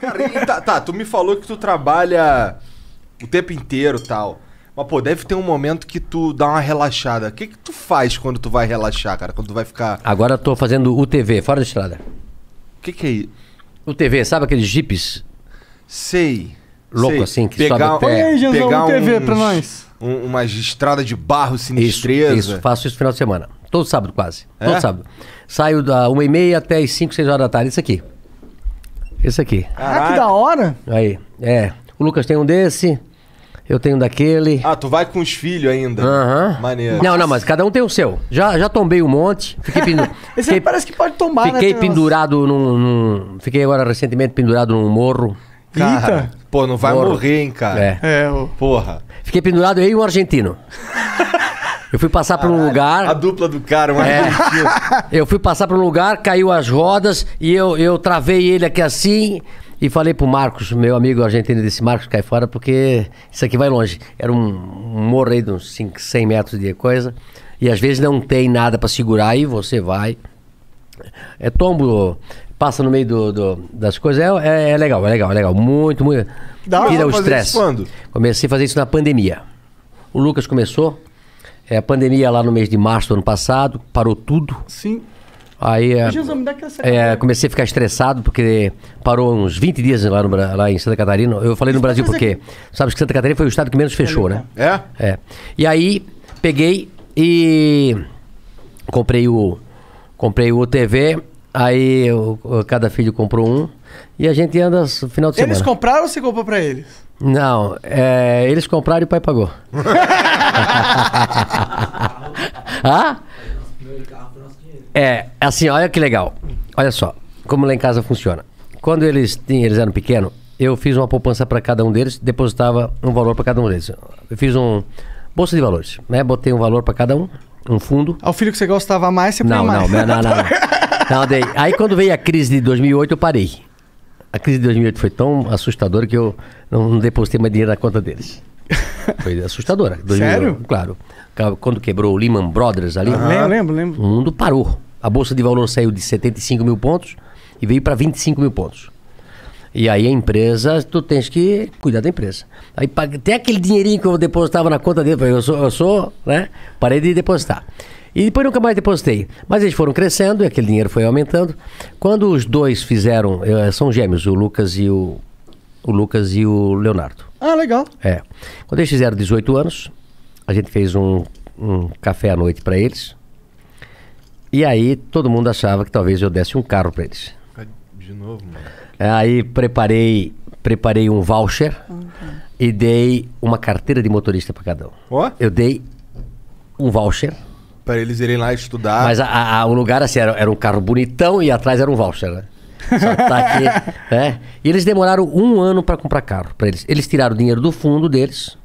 Cara, e tá, tá, tu me falou que tu trabalha o tempo inteiro tal. Mas, pô, deve ter um momento que tu dá uma relaxada. O que, que tu faz quando tu vai relaxar, cara? Quando tu vai ficar. Agora eu tô fazendo UTV, fora da estrada. O que, que é isso? UTV, sabe aqueles jipes? Sei. Louco sei. assim, que pegar, sobe até... Olha Jesus, pegar UTV TV pra nós. Um, uma estrada de barro sinistreza. Isso, isso, faço isso no final de semana. Todo sábado, quase. É? Todo sábado. Saio da 1h30 até as 5, 6 horas da tarde, isso aqui. Esse aqui. Ah, que da hora! Aí, é. O Lucas tem um desse, eu tenho um daquele. Ah, tu vai com os filhos ainda. Aham. Maneiro. Não, não, mas cada um tem o seu. Já, já tombei um monte. Fiquei pendurado. Esse aí parece que pode tomar, né? Fiquei pendurado num, num- Fiquei agora recentemente pendurado num morro. Cara, Eita. pô, não vai Morro. morrer, hein, cara. É. É, o... Porra. Fiquei pendurado eu e um argentino. Eu fui passar para um lugar. A dupla do cara, um é. Eu fui passar para um lugar, caiu as rodas e eu, eu travei ele aqui assim e falei pro Marcos, meu amigo argentino, desse Marcos, cai fora porque isso aqui vai longe. Era um, um morro aí de uns 5, 100 metros de coisa e às vezes não tem nada para segurar e você vai. É tombo, passa no meio do, do das coisas. É, é, é, legal, é legal, é legal. Muito, muito. Dá Tira o estresse. Comecei a fazer isso na pandemia. O Lucas começou é, a pandemia lá no mês de março do ano passado, parou tudo. Sim. Aí Jesus, me dá é, é comecei a ficar estressado porque parou uns 20 dias lá, no, lá em Santa Catarina. Eu falei no Brasil porque, sabes que Santa Catarina foi o estado que menos fechou, é né? É? É. E aí peguei e comprei o comprei o TV, aí eu, cada filho comprou um e a gente anda no final de semana. Eles compraram ou você comprou para eles? Não, é, eles compraram e o pai pagou. ah? É, assim, olha que legal. Olha só, como lá em casa funciona. Quando eles, tinham, eles eram pequenos, eu fiz uma poupança para cada um deles, depositava um valor para cada um deles. Eu fiz um bolsa de valores, né? Botei um valor para cada um, um fundo. Ao filho que você gostava mais, você não, não, mais. Não, não, não, não. não. não aí quando veio a crise de 2008, eu parei. A crise de 2008 foi tão assustadora que eu não, não depositei mais dinheiro na conta deles. Foi assustadora. Sério? Claro. Quando quebrou o Lehman Brothers ali. Lembro, lembro. O mundo parou. A bolsa de valor saiu de 75 mil pontos e veio para 25 mil pontos. E aí a empresa, tu tens que cuidar da empresa. Aí até aquele dinheirinho que eu depositava na conta dele, eu sou, eu sou, né? Parei de depositar. E depois nunca mais depositei. Mas eles foram crescendo e aquele dinheiro foi aumentando. Quando os dois fizeram, eh, são gêmeos, o Lucas e o, o Lucas e o Leonardo. Ah, legal. É. Quando eles fizeram 18 anos, a gente fez um, um café à noite para eles. E aí todo mundo achava que talvez eu desse um carro para eles. De novo, mano. É, aí preparei, preparei um voucher uhum. e dei uma carteira de motorista para cada um. Oh? Eu dei um voucher para eles irem lá estudar. Mas a, a, o lugar, assim, era, era um carro bonitão e atrás era um voucher, né? Só tá aqui, né? E eles demoraram um ano para comprar carro para eles. Eles tiraram o dinheiro do fundo deles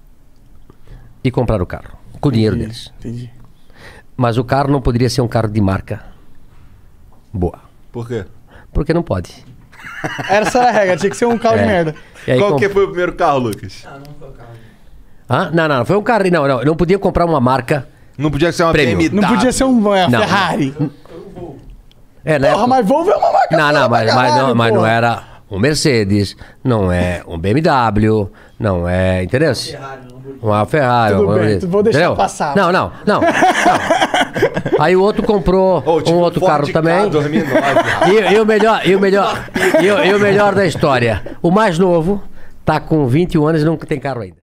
e compraram o carro. Com o dinheiro deles. Entendi. Mas o carro não poderia ser um carro de marca boa. Por quê? Porque não pode. Essa era a regra, tinha que ser um carro é. de merda. Aí, Qual comp... que foi o primeiro carro, Lucas? Ah, não foi o carro. Ah, não, não, foi um carro. Não, não, não podia comprar uma marca não podia ser uma Prêmio. BMW. Não podia ser é uma Não. Ferrari. É, né? Porra, mas Volvo é uma marca Não, não, mas, mas, não, mas não era um Mercedes, não é um BMW, não é. Entendeu? Uma Ferrari. Tudo uma bem, assim. vou deixar passar. Não, não, não, não. Aí o outro comprou tipo um outro Ford carro K também. 2009. E, e o melhor, e o melhor, e, o, e o melhor da história. O mais novo tá com 21 anos e não tem carro ainda.